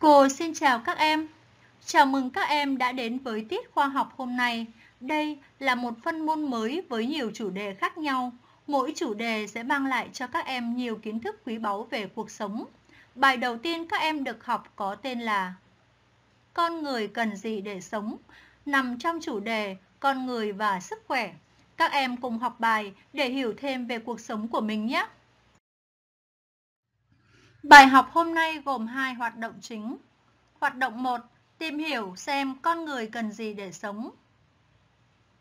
Cô xin chào các em. Chào mừng các em đã đến với tiết khoa học hôm nay. Đây là một phân môn mới với nhiều chủ đề khác nhau. Mỗi chủ đề sẽ mang lại cho các em nhiều kiến thức quý báu về cuộc sống. Bài đầu tiên các em được học có tên là Con người cần gì để sống? Nằm trong chủ đề Con người và sức khỏe. Các em cùng học bài để hiểu thêm về cuộc sống của mình nhé. Bài học hôm nay gồm hai hoạt động chính. Hoạt động 1, tìm hiểu xem con người cần gì để sống.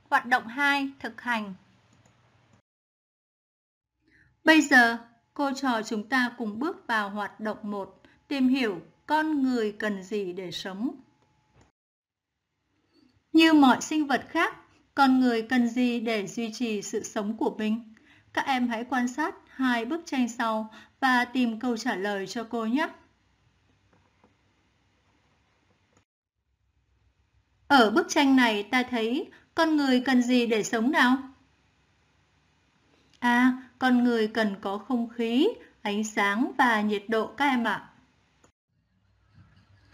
Hoạt động 2, thực hành. Bây giờ, cô trò chúng ta cùng bước vào hoạt động 1, tìm hiểu con người cần gì để sống. Như mọi sinh vật khác, con người cần gì để duy trì sự sống của mình? Các em hãy quan sát hai bức tranh sau và tìm câu trả lời cho cô nhé. Ở bức tranh này ta thấy con người cần gì để sống nào? À, con người cần có không khí, ánh sáng và nhiệt độ các em ạ.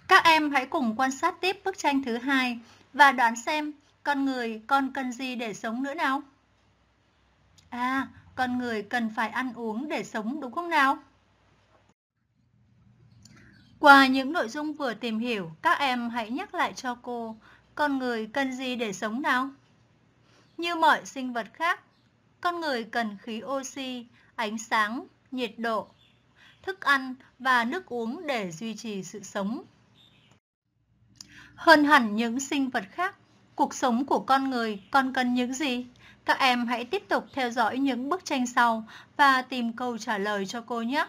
Các em hãy cùng quan sát tiếp bức tranh thứ hai và đoán xem con người còn cần gì để sống nữa nào? À, con người cần phải ăn uống để sống đúng không nào? Qua những nội dung vừa tìm hiểu, các em hãy nhắc lại cho cô, con người cần gì để sống nào? Như mọi sinh vật khác, con người cần khí oxy, ánh sáng, nhiệt độ, thức ăn và nước uống để duy trì sự sống. Hơn hẳn những sinh vật khác, cuộc sống của con người còn cần những gì? Các em hãy tiếp tục theo dõi những bức tranh sau và tìm câu trả lời cho cô nhé.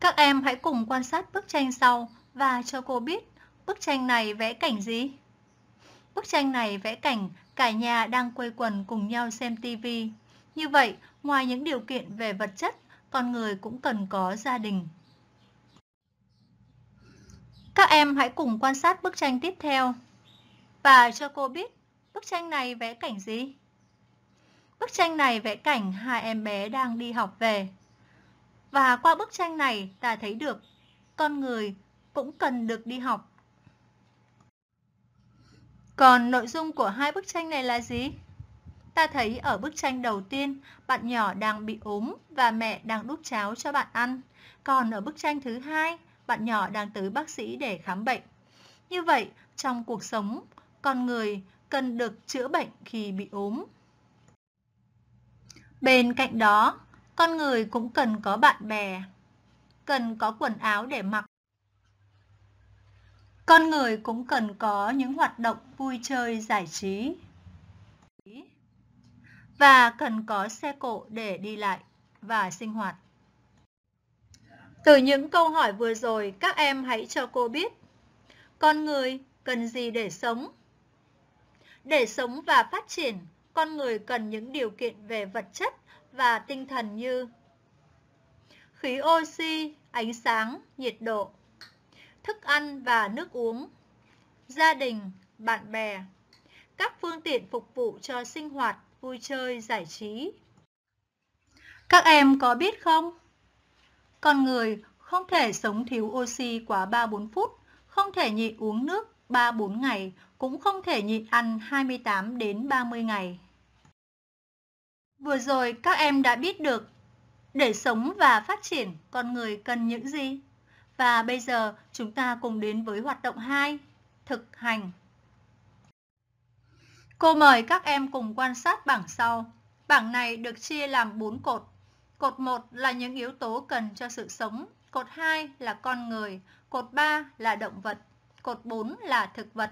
Các em hãy cùng quan sát bức tranh sau và cho cô biết bức tranh này vẽ cảnh gì. Bức tranh này vẽ cảnh cả nhà đang quây quần cùng nhau xem TV. Như vậy, ngoài những điều kiện về vật chất, con người cũng cần có gia đình. Các em hãy cùng quan sát bức tranh tiếp theo và cho cô biết Bức tranh này vẽ cảnh gì? Bức tranh này vẽ cảnh hai em bé đang đi học về. Và qua bức tranh này ta thấy được con người cũng cần được đi học. Còn nội dung của hai bức tranh này là gì? Ta thấy ở bức tranh đầu tiên, bạn nhỏ đang bị ốm và mẹ đang đút cháo cho bạn ăn. Còn ở bức tranh thứ hai, bạn nhỏ đang tới bác sĩ để khám bệnh. Như vậy, trong cuộc sống, con người cần được chữa bệnh khi bị ốm. Bên cạnh đó, con người cũng cần có bạn bè, cần có quần áo để mặc. Con người cũng cần có những hoạt động vui chơi giải trí và cần có xe cộ để đi lại và sinh hoạt. Từ những câu hỏi vừa rồi, các em hãy cho cô biết con người cần gì để sống để sống và phát triển, con người cần những điều kiện về vật chất và tinh thần như khí oxy, ánh sáng, nhiệt độ, thức ăn và nước uống, gia đình, bạn bè, các phương tiện phục vụ cho sinh hoạt, vui chơi, giải trí. Các em có biết không? Con người không thể sống thiếu oxy quá 3-4 phút, không thể nhịn uống nước 3-4 ngày cũng không thể nhịn ăn 28 đến 30 ngày. Vừa rồi các em đã biết được để sống và phát triển con người cần những gì. Và bây giờ chúng ta cùng đến với hoạt động 2, thực hành. Cô mời các em cùng quan sát bảng sau. Bảng này được chia làm 4 cột. Cột 1 là những yếu tố cần cho sự sống, cột 2 là con người, cột 3 là động vật, cột 4 là thực vật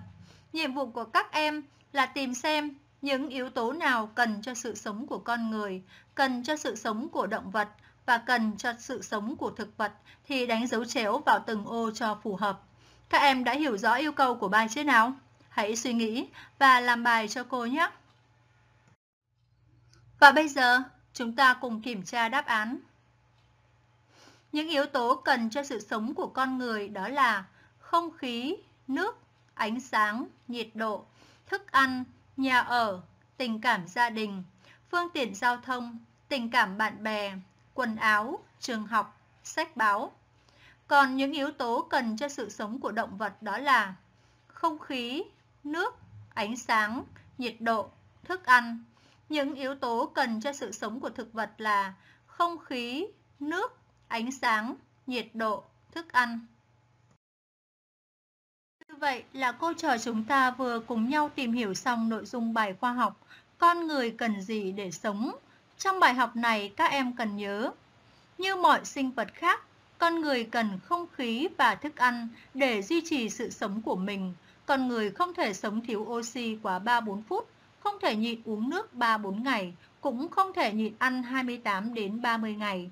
Nhiệm vụ của các em là tìm xem những yếu tố nào cần cho sự sống của con người, cần cho sự sống của động vật và cần cho sự sống của thực vật thì đánh dấu chéo vào từng ô cho phù hợp. Các em đã hiểu rõ yêu cầu của bài chưa nào? Hãy suy nghĩ và làm bài cho cô nhé. Và bây giờ, chúng ta cùng kiểm tra đáp án. Những yếu tố cần cho sự sống của con người đó là không khí, nước, ánh sáng, nhiệt độ, thức ăn, nhà ở, tình cảm gia đình, phương tiện giao thông, tình cảm bạn bè, quần áo, trường học, sách báo. Còn những yếu tố cần cho sự sống của động vật đó là không khí, nước, ánh sáng, nhiệt độ, thức ăn. Những yếu tố cần cho sự sống của thực vật là không khí, nước, ánh sáng, nhiệt độ, thức ăn vậy là cô trò chúng ta vừa cùng nhau tìm hiểu xong nội dung bài khoa học Con người cần gì để sống? Trong bài học này các em cần nhớ Như mọi sinh vật khác, con người cần không khí và thức ăn để duy trì sự sống của mình. Con người không thể sống thiếu oxy quá 3-4 phút, không thể nhịn uống nước 3-4 ngày, cũng không thể nhịn ăn 28 đến 30 ngày.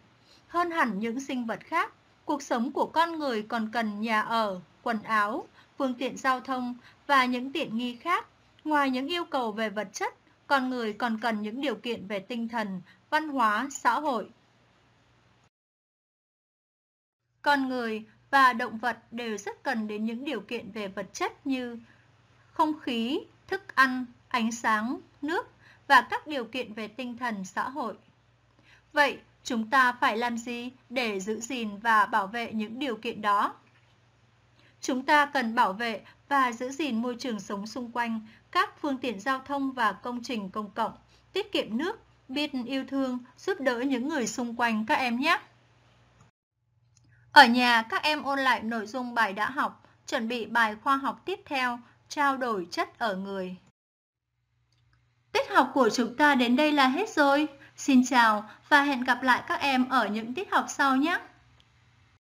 Hơn hẳn những sinh vật khác, cuộc sống của con người còn cần nhà ở, quần áo, phương tiện giao thông và những tiện nghi khác. Ngoài những yêu cầu về vật chất, con người còn cần những điều kiện về tinh thần, văn hóa, xã hội. Con người và động vật đều rất cần đến những điều kiện về vật chất như không khí, thức ăn, ánh sáng, nước và các điều kiện về tinh thần xã hội. Vậy, chúng ta phải làm gì để giữ gìn và bảo vệ những điều kiện đó? Chúng ta cần bảo vệ và giữ gìn môi trường sống xung quanh, các phương tiện giao thông và công trình công cộng, tiết kiệm nước, biết yêu thương, giúp đỡ những người xung quanh các em nhé. Ở nhà, các em ôn lại nội dung bài đã học, chuẩn bị bài khoa học tiếp theo, trao đổi chất ở người. Tiết học của chúng ta đến đây là hết rồi. Xin chào và hẹn gặp lại các em ở những tiết học sau nhé.